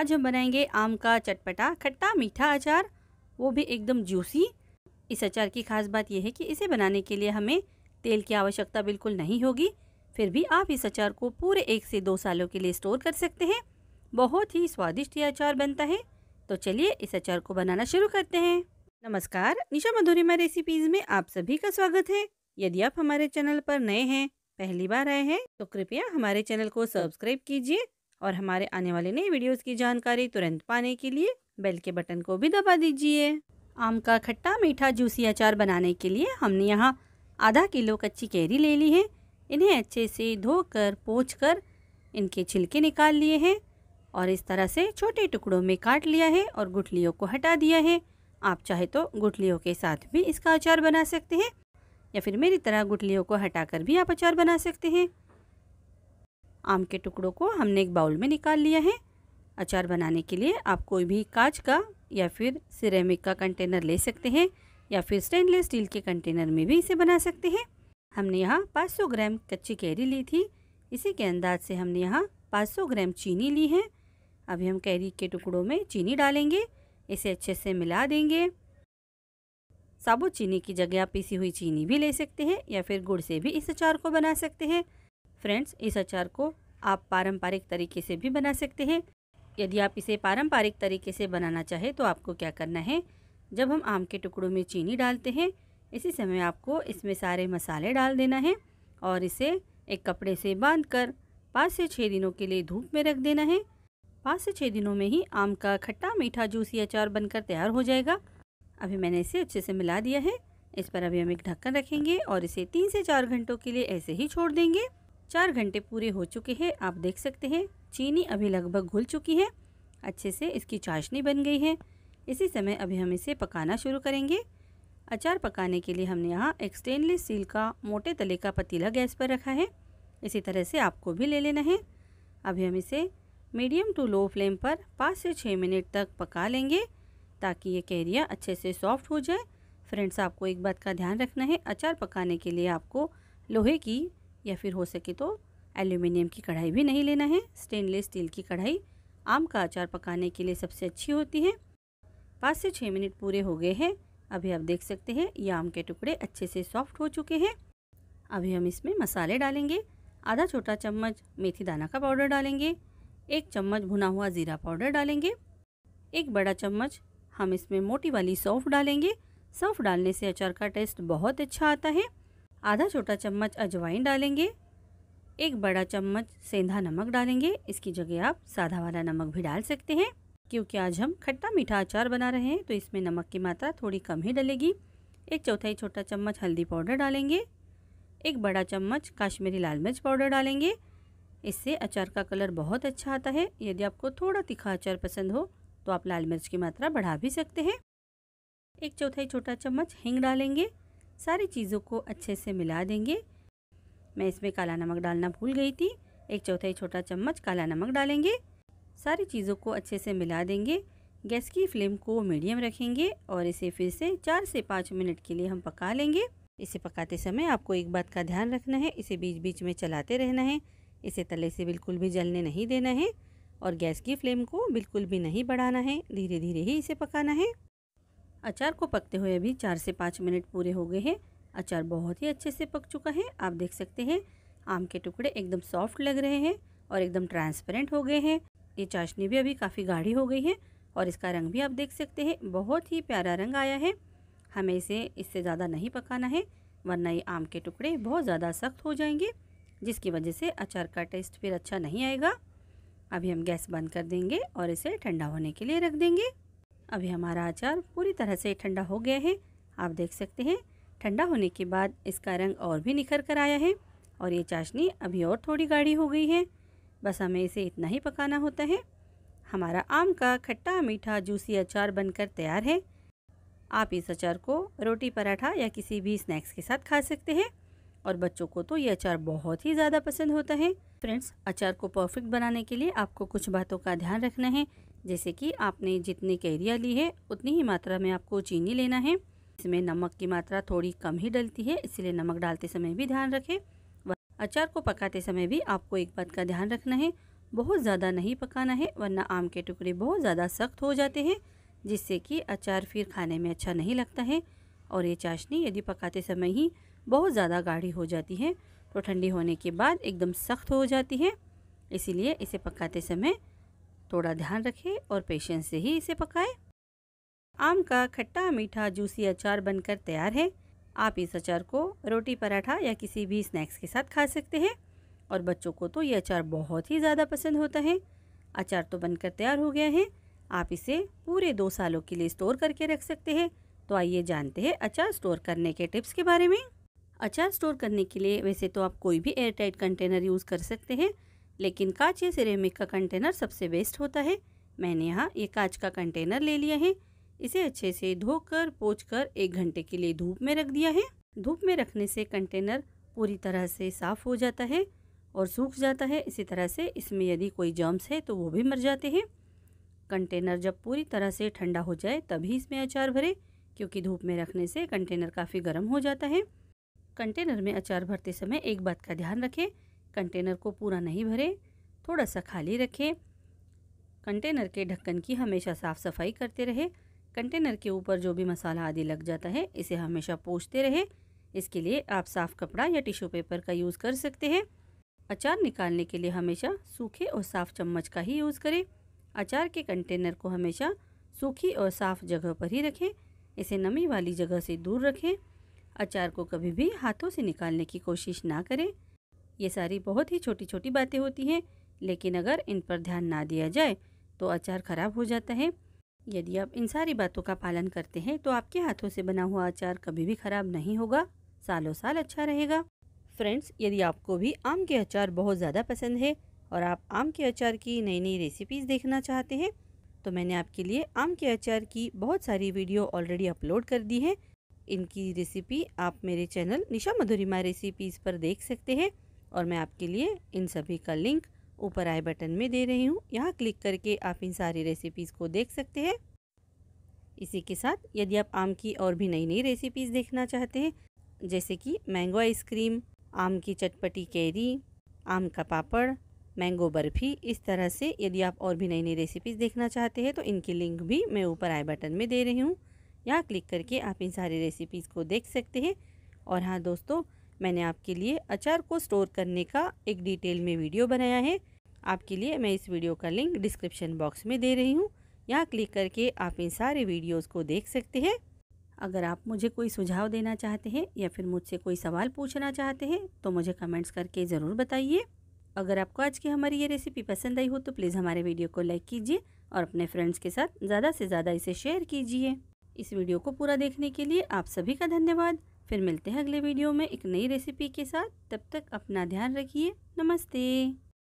आज हम बनाएंगे आम का चटपटा खट्टा मीठा अचार वो भी एकदम जूसी इस अचार की खास बात यह है कि इसे बनाने के लिए हमें तेल की आवश्यकता बिल्कुल नहीं होगी फिर भी आप इस अचार को पूरे एक से दो सालों के लिए स्टोर कर सकते हैं बहुत ही स्वादिष्ट यह अचार बनता है तो चलिए इस अचार को बनाना शुरू करते हैं नमस्कार निशा मधुरिमा रेसिपीज़ में आप सभी का स्वागत है यदि आप हमारे चैनल पर नए हैं पहली बार आए हैं तो कृपया हमारे चैनल को सब्सक्राइब कीजिए और हमारे आने वाले नए वीडियोस की जानकारी तुरंत पाने के लिए बेल के बटन को भी दबा दीजिए आम का खट्टा मीठा जूसी अचार बनाने के लिए हमने यहाँ आधा किलो कच्ची कैरी ले ली है इन्हें अच्छे से धोकर कर इनके छिलके निकाल लिए हैं और इस तरह से छोटे टुकड़ों में काट लिया है और गुठलियों को हटा दिया है आप चाहे तो गुठलियों के साथ भी इसका अचार बना सकते हैं या फिर मेरी तरह गुठलियों को हटाकर भी आप अचार बना सकते हैं आम के टुकड़ों को हमने एक बाउल में निकाल लिया है अचार बनाने के लिए आप कोई भी कांच का या फिर सिरेमिक का कंटेनर ले सकते हैं या फिर स्टेनलेस स्टील के कंटेनर में भी इसे बना सकते हैं हमने यहाँ 500 ग्राम कच्ची कैरी ली थी इसी के अंदाज से हमने यहाँ 500 ग्राम चीनी ली है अभी हम कैरी के टुकड़ों में चीनी डालेंगे इसे अच्छे से मिला देंगे साबुत चीनी की जगह आप पीसी हुई चीनी भी ले सकते हैं या फिर गुड़ से भी इस अचार को बना सकते हैं फ्रेंड्स इस अचार को आप पारंपरिक तरीके से भी बना सकते हैं यदि आप इसे पारंपरिक तरीके से बनाना चाहें तो आपको क्या करना है जब हम आम के टुकड़ों में चीनी डालते हैं इसी समय आपको इसमें सारे मसाले डाल देना है और इसे एक कपड़े से बांध कर पाँच से छः दिनों के लिए धूप में रख देना है पाँच से छः दिनों में ही आम का खट्टा मीठा या अचार बनकर तैयार हो जाएगा अभी मैंने इसे अच्छे से मिला दिया है इस पर अभी हम एक ढक्कन रखेंगे और इसे तीन से चार घंटों के लिए ऐसे ही छोड़ देंगे चार घंटे पूरे हो चुके हैं आप देख सकते हैं चीनी अभी लगभग घुल चुकी है अच्छे से इसकी चाशनी बन गई है इसी समय अभी हम इसे पकाना शुरू करेंगे अचार पकाने के लिए हमने यहाँ एक स्टेनलेस स्टील का मोटे तले का पतीला गैस पर रखा है इसी तरह से आपको भी ले लेना है अभी हम इसे मीडियम टू लो फ्लेम पर पाँच से छः मिनट तक पका लेंगे ताकि ये कैरिया अच्छे से सॉफ्ट हो जाए फ्रेंड्स आपको एक बात का ध्यान रखना है अचार पकाने के लिए आपको लोहे की या फिर हो सके तो एल्यूमिनियम की कढ़ाई भी नहीं लेना है स्टेनलेस स्टील की कढ़ाई आम का अचार पकाने के लिए सबसे अच्छी होती है पाँच से छः मिनट पूरे हो गए हैं अभी आप देख सकते हैं ये आम के टुकड़े अच्छे से सॉफ्ट हो चुके हैं अभी हम इसमें मसाले डालेंगे आधा छोटा चम्मच मेथी दाना का पाउडर डालेंगे एक चम्मच भुना हुआ ज़ीरा पाउडर डालेंगे एक बड़ा चम्मच हम इसमें मोटी वाली सौंफ डालेंगे सौंफ डालने से अचार का टेस्ट बहुत अच्छा आता है आधा छोटा चम्मच अजवाइन डालेंगे एक बड़ा चम्मच सेंधा नमक डालेंगे इसकी जगह आप साधा वाला नमक भी डाल सकते हैं क्योंकि आज हम खट्टा मीठा अचार बना रहे हैं तो इसमें नमक की मात्रा थोड़ी कम ही डलेगी एक चौथाई छोटा चम्मच हल्दी पाउडर डालेंगे एक बड़ा चम्मच काश्मीरी लाल मिर्च पाउडर डालेंगे इससे अचार का कलर बहुत अच्छा आता है यदि आपको थोड़ा तीखा अचार पसंद हो तो आप लाल मिर्च की मात्रा बढ़ा भी सकते हैं एक चौथाई छोटा चम्मच हिंग डालेंगे सारी चीज़ों को अच्छे से मिला देंगे मैं इसमें काला नमक डालना भूल गई थी एक चौथाई छोटा चम्मच काला नमक डालेंगे सारी चीज़ों को अच्छे से मिला देंगे गैस की फ्लेम को मीडियम रखेंगे और इसे फिर से चार से पाँच मिनट के लिए हम पका लेंगे इसे पकाते समय आपको एक बात का ध्यान रखना है इसे बीच बीच में चलाते रहना है इसे तले से बिल्कुल भी जलने नहीं देना है और गैस की फ्लेम को बिल्कुल भी नहीं बढ़ाना है धीरे धीरे ही इसे पकाना है अचार को पकते हुए अभी चार से पाँच मिनट पूरे हो गए हैं अचार बहुत ही अच्छे से पक चुका है आप देख सकते हैं आम के टुकड़े एकदम सॉफ्ट लग रहे हैं और एकदम ट्रांसपेरेंट हो गए हैं ये चाशनी भी अभी काफ़ी गाढ़ी हो गई है और इसका रंग भी आप देख सकते हैं बहुत ही प्यारा रंग आया है हमें इसे इससे ज़्यादा नहीं पकाना है वरना ये आम के टुकड़े बहुत ज़्यादा सख्त हो जाएंगे जिसकी वजह से अचार का टेस्ट फिर अच्छा नहीं आएगा अभी हम गैस बंद कर देंगे और इसे ठंडा होने के लिए रख देंगे अभी हमारा अचार पूरी तरह से ठंडा हो गया है आप देख सकते हैं ठंडा होने के बाद इसका रंग और भी निखर कर आया है और ये चाशनी अभी और थोड़ी गाढ़ी हो गई है बस हमें इसे इतना ही पकाना होता है हमारा आम का खट्टा मीठा जूसी अचार बनकर तैयार है आप इस अचार को रोटी पराठा या किसी भी स्नैक्स के साथ खा सकते हैं और बच्चों को तो ये अचार बहुत ही ज़्यादा पसंद होता है फ्रेंड्स अचार को परफेक्ट बनाने के लिए आपको कुछ बातों का ध्यान रखना है जैसे कि आपने जितनी कैरिया ली है उतनी ही मात्रा में आपको चीनी लेना है इसमें नमक की मात्रा थोड़ी कम ही डलती है इसलिए नमक डालते समय भी ध्यान रखें अचार को पकाते समय भी आपको एक बात का ध्यान रखना है बहुत ज़्यादा नहीं पकाना है वरना आम के टुकड़े बहुत ज़्यादा सख्त हो जाते हैं जिससे कि अचार फिर खाने में अच्छा नहीं लगता है और ये चाशनी यदि पकाते समय ही बहुत ज़्यादा गाढ़ी हो जाती है तो ठंडी होने के बाद एकदम सख्त हो जाती है इसीलिए इसे पकाते समय थोड़ा ध्यान रखें और पेशेंस से ही इसे पकाएं। आम का खट्टा मीठा जूसी अचार बनकर तैयार है आप इस अचार को रोटी पराठा या किसी भी स्नैक्स के साथ खा सकते हैं और बच्चों को तो ये अचार बहुत ही ज़्यादा पसंद होता है अचार तो बनकर तैयार हो गया है आप इसे पूरे दो सालों के लिए स्टोर करके रख सकते हैं तो आइए जानते हैं अचार स्टोर करने के टिप्स के बारे में अचार स्टोर करने के लिए वैसे तो आप कोई भी एयरटाइट कंटेनर यूज़ कर सकते हैं लेकिन कांच या सिरेमिक का कंटेनर सबसे बेस्ट होता है मैंने यहाँ ये कांच का कंटेनर ले लिया है इसे अच्छे से धोकर पोंछकर एक घंटे के लिए धूप में रख दिया है धूप में रखने से कंटेनर पूरी तरह से साफ़ हो जाता है और सूख जाता है इसी तरह से इसमें यदि कोई जर्म्स है तो वो भी मर जाते हैं कंटेनर जब पूरी तरह से ठंडा हो जाए तभी इसमें अचार भरे क्योंकि धूप में रखने से कंटेनर काफ़ी गर्म हो जाता है कंटेनर में अचार भरते समय एक बात का ध्यान रखें कंटेनर को पूरा नहीं भरें थोड़ा सा खाली रखें कंटेनर के ढक्कन की हमेशा साफ़ सफाई करते रहे कंटेनर के ऊपर जो भी मसाला आदि लग जाता है इसे हमेशा पोछते रहे इसके लिए आप साफ़ कपड़ा या टिश्यू पेपर का यूज़ कर सकते हैं अचार निकालने के लिए हमेशा सूखे और साफ़ चम्मच का ही यूज़ करें अचार के कंटेनर को हमेशा सूखी और साफ़ जगह पर ही रखें इसे नमी वाली जगह से दूर रखें अचार को कभी भी हाथों से निकालने की कोशिश ना करें ये सारी बहुत ही छोटी छोटी बातें होती हैं लेकिन अगर इन पर ध्यान ना दिया जाए तो अचार खराब हो जाता है यदि आप इन सारी बातों का पालन करते हैं तो आपके हाथों से बना हुआ अचार कभी भी खराब नहीं होगा सालों साल अच्छा रहेगा फ्रेंड्स यदि आपको भी आम के अचार बहुत ज़्यादा पसंद है और आप आम के अचार की नई नई रेसिपीज़ देखना चाहते हैं तो मैंने आपके लिए आम के अचार की बहुत सारी वीडियो ऑलरेडी अपलोड कर दी है इनकी रेसिपी आप मेरे चैनल निशा मधुरिमा रेसिपीज़ पर देख सकते हैं और मैं आपके लिए इन सभी का लिंक ऊपर आई बटन में दे रही हूँ यहाँ क्लिक करके आप इन सारी रेसिपीज़ को देख सकते हैं इसी के साथ यदि आप आम की और भी नई नई रेसिपीज़ देखना चाहते हैं जैसे कि मैंगो आइसक्रीम आम की चटपटी कैरी आम का पापड़ मैंगो बर्फ़ी इस तरह से यदि आप और भी नई नई रेसिपीज़ देखना चाहते हैं तो इनकी लिंक भी मैं ऊपर आई बटन में दे रही हूँ यहाँ क्लिक करके आप इन सारी रेसिपीज़ को देख सकते हैं और हाँ दोस्तों मैंने आपके लिए अचार को स्टोर करने का एक डिटेल में वीडियो बनाया है आपके लिए मैं इस वीडियो का लिंक डिस्क्रिप्शन बॉक्स में दे रही हूँ यहाँ क्लिक करके आप इन सारे वीडियोस को देख सकते हैं अगर आप मुझे कोई सुझाव देना चाहते हैं या फिर मुझसे कोई सवाल पूछना चाहते हैं तो मुझे कमेंट्स करके ज़रूर बताइए अगर आपको आज की हमारी ये रेसिपी पसंद आई हो तो प्लीज़ हमारे वीडियो को लाइक कीजिए और अपने फ्रेंड्स के साथ ज़्यादा से ज़्यादा इसे शेयर कीजिए इस वीडियो को पूरा देखने के लिए आप सभी का धन्यवाद फिर मिलते हैं अगले वीडियो में एक नई रेसिपी के साथ तब तक अपना ध्यान रखिए नमस्ते